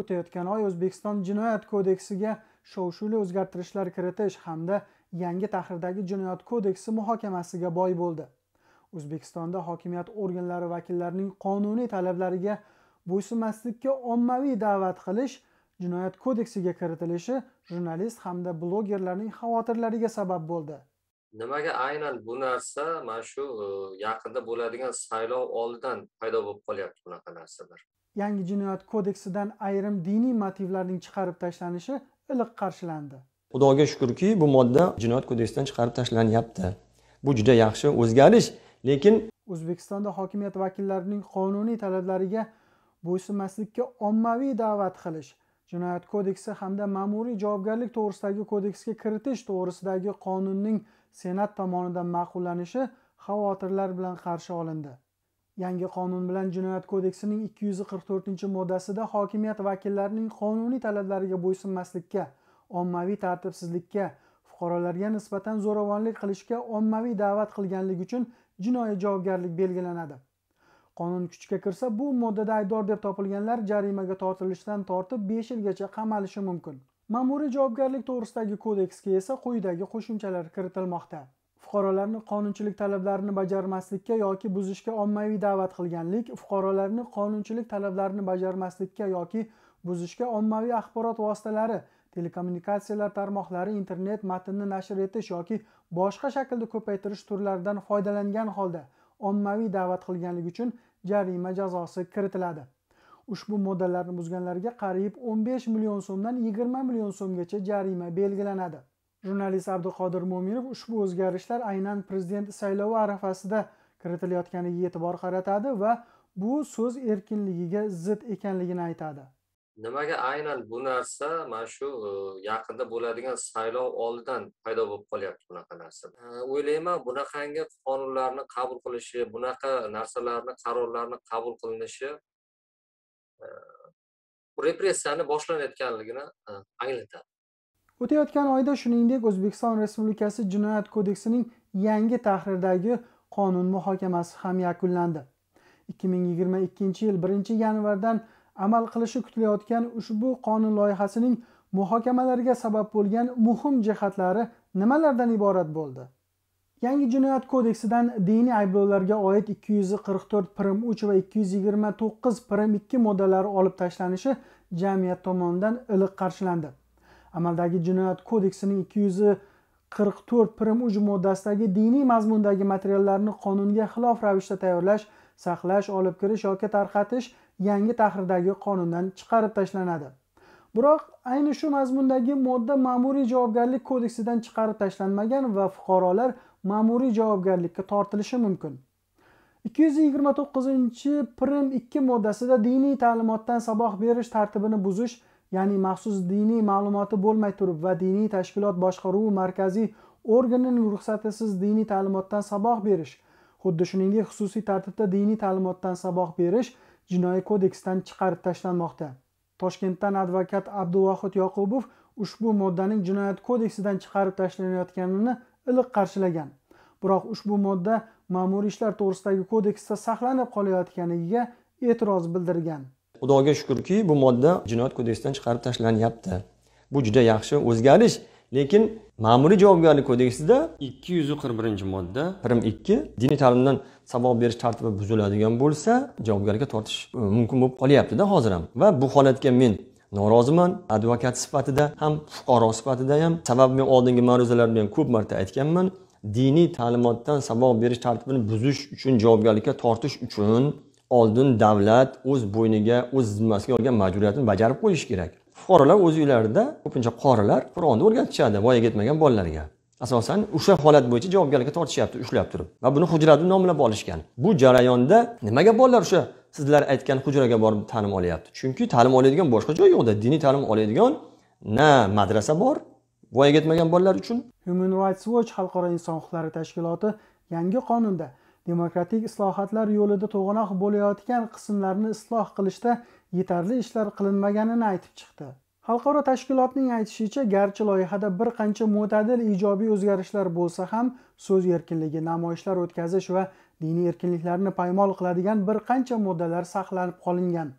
o'tayotgan oy o'zbekiston jinoyat kodeksiga shov shuvli o'zgartirishlar kiritish hamda yangi tahrirdagi jinoyat kodeksi muhokamasiga boy bo'ldi o'zbekistonda hokimiyat organlari vakillarining qonuniy talablariga bo'ysunmaslikka ommaviy da'vat qilish jinoyat kodeksiga kiritilishi jurnalist hamda blogerlarning xavotirlariga sabab bo'ldi nimaga aynan bu narsa mana shu e, yaqinda bo'ladigan saylov oldidan paydo bo'lib qolyapti bunaqa narsalar yangi jinoyat kodeksidan ayrim diniy motivlarning chiqarib tashlanishi iliq qarshilandi xudoga shukurki bu modda jinoyat kodeksidan chiqarib tashlanyapti bu juda yaxshi o'zgarish lekin o'zbekistonda hokimiyat vakillarining qonuniy talablariga bo'ysunmaslikka ommaviy da'vat qilish jinoyat kodeksi hamda ma'muriy javobgarlik to'g'risidagi kodeksga kiritish to'g'risidagi qonunning senat tomonidan ma'qullanishi xavotirlar bilan qarshi olindi yangi qonun bilan jinoyat kodeksining 244 moddasida hokimiyat vakillarining qonuniy talablariga bo'ysunmaslikka ommaviy tartibsizlikka fuqarolarga nisbatan zo'ravonlik qilishga ommaviy da'vat qilganlik uchun jinoiy javobgarlik belgilanadi qonun kuchga kirsa bu moddada aybdor deb topilganlar jarimaga tortilishdan tortib 5 yilgacha qamalishi mumkin ma'muriy javobgarlik to'g'risidagi kodeksga esa quyidagi qo'shimchalar kiritilmoqda fuqarolarni qonunchilik talablarini bajarmaslikka yoki buzishga ommaviy da'vat qilganlik fuqarolarni qonunchilik talablarini bajarmaslikka yoki buzishga ommaviy axborot vositalari telekommunikatsiyalar tarmoqlari internet matnni nashr etish yoki boshqa shaklda ko'paytirish turlaridan foydalangan holda ommaviy da'vat qilganlik uchun jarima jazosi kiritiladi ushbu moddalarni buzganlarga qariyb 15 million so'mdan 20 million so'mgacha jarima belgilanadi jurnalist abduqodir mo'minov ushbu o'zgarishlar aynan prezident saylovi arafasida kiritilayotganiga e'tibor qaratadi va bu so'z erkinligiga zid ekanligini aytadi nimaga aynan bu narsa mana shu e, yaqinda bo'ladigan saylov oldidan paydo bo'lib qolyapti bunaqa narsa e, o'ylayman bunaqangi qonunlarni qabul qilishi bunaqa narsalarni qarorlarni qabul qilinishi e, repressiyani boshlanayotganligini anglatadi O'tayotgan oyda shuningdek O'zbekiston Respublikasi Jinoyat kodeksining yangi tahrirdagi qonun muhokamasi ham yakunlandi. 2022-yil 1-yanvardan amal qilishi kutilayotgan ushbu qonun loyihasining muhokamalarga sabab bo'lgan muhim jihatlari nimalardan iborat bo'ldi? Yangi jinoyat kodeksidan diniy ayblovlarga oid 244 prim 3 va 229 prim 2 moddalari olib tashlanishi jamiyat tomonidan iliq qarshilandi. amaldagi jinoyat kodeksining ikki yuz qirq to'rt prim uj moddasidagi diniy mazmundagi materiallarni qonunga xilof ravishda tayyorlash saqlash olib kirish yoki tarqatish yangi tahrirdagi qonundan chiqarib tashlanadi biroq ayni shu mazmundagi modda ma'muriy javobgarlik kodeksidan chiqarib tashlanmagan va fuqarolar ma'muriy javobgarlikka tortilishi mumkin 229 prim 2 moddasida diniy ta'limotdan saboq berish tartibini buzish ya'ni maxsus diniy ma'lumoti bo'lmay turib va diniy tashkilot boshqaruvi markaziy organining ruxsatisiz diniy ta'limotdan saboq berish xuddi shuningdek xususiy tartibda diniy ta'limotdan saboq berish jinoiy kodeksdan chiqarib tashlanmoqda toshkentdan advokat abduvohid yoqubov ushbu moddaning jinoyat kodeksidan chiqarib tashlanayotganini iliq qarshilagan biroq ushbu modda ma'muriy ishlar to'g'risidagi kodeksda saqlanib qolayotganiga e'tiroz bildirgan xudoga shukurki bu modda jinoyat kodeksidan chiqarib tashlanyapti bu juda yaxshi o'zgarish lekin ma'muriy javobgarlik kodeksida ikki yuz qirq birinchi modda prim ikki diniy ta'limdan saboq berish tartibi buziladigan bo'lsa javobgarlikka tortish e, mumkin bo'lib qolyaptida hozir ham va bu holatga men noroziman advokat sifatida ham fuqaro sifatida ham sababi men oldingi ma'ruzalarda ham ko'p marta aytganman diniy ta'limotdan saboq berish tartibini buzish uchun javobgarlikka tortish uchun oldin davlat o'z bo'yniga o'z zimmasiga olgan majburiyatini bajarib qo'yishi kerak fuqarolar o'z uylarida ko'pincha qorilar qur'onni o'rgatishadi voyaga yetmagan bolalarga asosan o'sha holat bo'yicha javobgarlikka tortishyapti ushlab turib va buni hujra deb nomlab olishgan bu jarayonda nimaga bolalar o'sha sizlar aytgan hujraga borib ta'lim olyapti chunki ta'lim oladigan boshqa joy yo'qda diniy ta'lim oladigan na madrasa bor voyaga yetmagan bolalar uchun human rights watch xalqaro inson huquqlari tashkiloti yangi qonunda demokratik islohotlar yo'lida to'g'anoq bo'layotgan qismlarni isloh qilishda yetarli ishlar qilinmaganini aytib chiqdi xalqaro tashkilotning aytishicha garchi loyihada bir qancha mo'tadil ijobiy o'zgarishlar bo'lsa ham so'z erkinligi namoyishlar o'tkazish va diniy erkinliklarni paymol qiladigan bir qancha moddalar saqlanib qolingan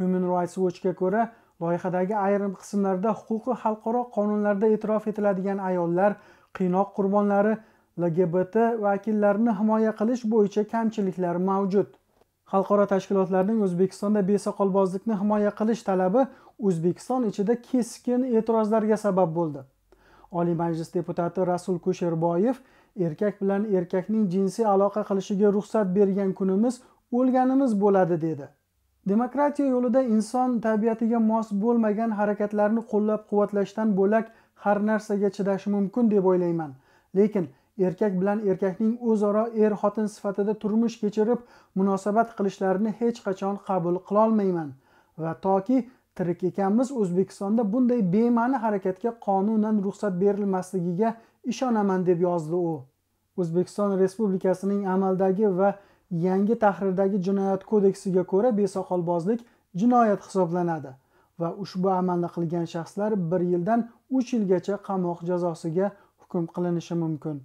human rights watchga ko'ra loyihadagi ayrim qismlarda huquqi xalqaro qonunlarda e'tirof etiladigan ayollar qiynoq qurbonlari lgbt vakillarini himoya qilish bo'yicha kamchiliklar mavjud xalqaro tashkilotlarning o'zbekistonda besoqolbozlikni himoya qilish talabi o'zbekiston ichida keskin e'tirozlarga sabab bo'ldi oliy majlis deputati rasul kusherboyev erkak bilan erkakning jinsiy aloqa qilishiga ruxsat bergan kunimiz o'lganimiz bo'ladi dedi demokratiya yo'lida inson tabiatiga mos bo'lmagan harakatlarni qo'llab quvvatlashdan bo'lak har narsaga chidashi mumkin deb o'ylayman lekin erkak bilan erkakning o'zaro er xotin sifatida turmush kechirib munosabat qilishlarini hech qachon qabul qilolmayman va toki tirik ekanmiz o'zbekistonda bunday bema'ni harakatga qonunan ruxsat berilmasligiga ishonaman deb yozdi u o'zbekiston respublikasining amaldagi va yangi tahrirdagi jinoyat kodeksiga ko'ra besoqolbozlik jinoyat hisoblanadi va ushbu amalni qilgan shaxslar bir yildan uch yilgacha qamoq jazosiga hukm qilinishi mumkin